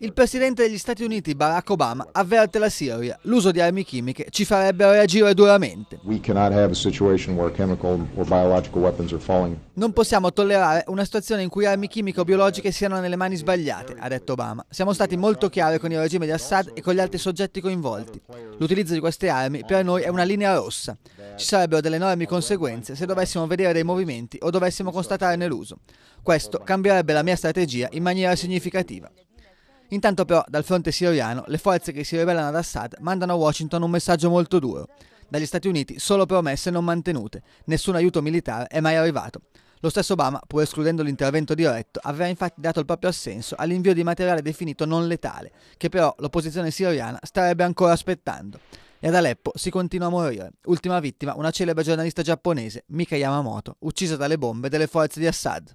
Il presidente degli Stati Uniti Barack Obama avverte la Siria, l'uso di armi chimiche ci farebbe reagire duramente. Non possiamo tollerare una situazione in cui armi chimiche o biologiche siano nelle mani sbagliate, ha detto Obama. Siamo stati molto chiari con il regime di Assad e con gli altri soggetti coinvolti. L'utilizzo di queste armi per noi è una linea rossa. Ci sarebbero delle enormi conseguenze se dovessimo vedere dei movimenti o dovessimo constatarne l'uso. Questo cambierebbe la mia strategia in maniera significativa. Intanto però dal fronte siriano le forze che si ribellano ad Assad mandano a Washington un messaggio molto duro. Dagli Stati Uniti solo promesse non mantenute, nessun aiuto militare è mai arrivato. Lo stesso Obama, pur escludendo l'intervento diretto, aveva infatti dato il proprio assenso all'invio di materiale definito non letale, che però l'opposizione siriana starebbe ancora aspettando. E ad Aleppo si continua a morire. Ultima vittima, una celebre giornalista giapponese, Mika Yamamoto, uccisa dalle bombe delle forze di Assad.